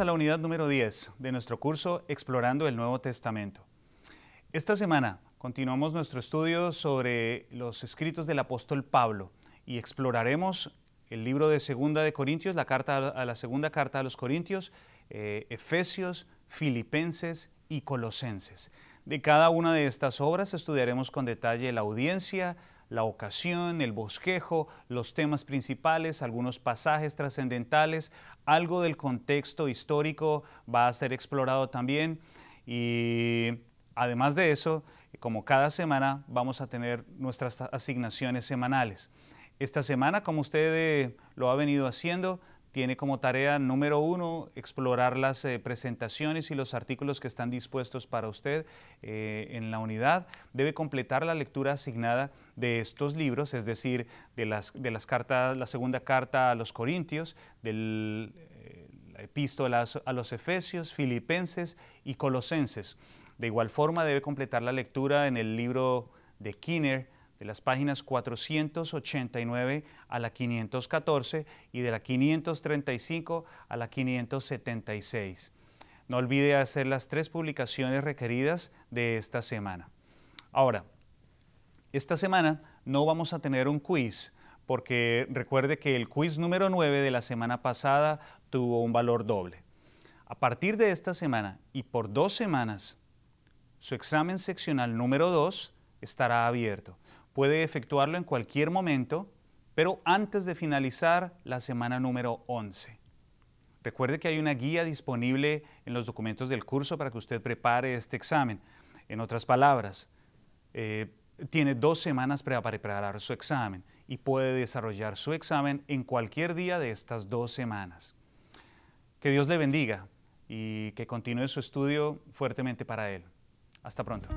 a la unidad número 10 de nuestro curso Explorando el Nuevo Testamento. Esta semana continuamos nuestro estudio sobre los escritos del apóstol Pablo y exploraremos el libro de Segunda de Corintios, la carta a la segunda carta a los Corintios, eh, Efesios, Filipenses y Colosenses. De cada una de estas obras estudiaremos con detalle la audiencia, la ocasión, el bosquejo, los temas principales, algunos pasajes trascendentales, algo del contexto histórico va a ser explorado también y además de eso, como cada semana vamos a tener nuestras asignaciones semanales. Esta semana, como usted lo ha venido haciendo, tiene como tarea número uno explorar las eh, presentaciones y los artículos que están dispuestos para usted eh, en la unidad. Debe completar la lectura asignada de estos libros, es decir, de las, de las cartas, la segunda carta a los Corintios, del eh, la epístola a los Efesios, Filipenses y Colosenses. De igual forma, debe completar la lectura en el libro de Kinner, de las páginas 489 a la 514 y de la 535 a la 576. No olvide hacer las tres publicaciones requeridas de esta semana. Ahora, esta semana no vamos a tener un quiz, porque recuerde que el quiz número 9 de la semana pasada tuvo un valor doble. A partir de esta semana y por dos semanas, su examen seccional número 2 estará abierto. Puede efectuarlo en cualquier momento, pero antes de finalizar la semana número 11. Recuerde que hay una guía disponible en los documentos del curso para que usted prepare este examen. En otras palabras, eh, tiene dos semanas para preparar su examen y puede desarrollar su examen en cualquier día de estas dos semanas. Que Dios le bendiga y que continúe su estudio fuertemente para él. Hasta pronto.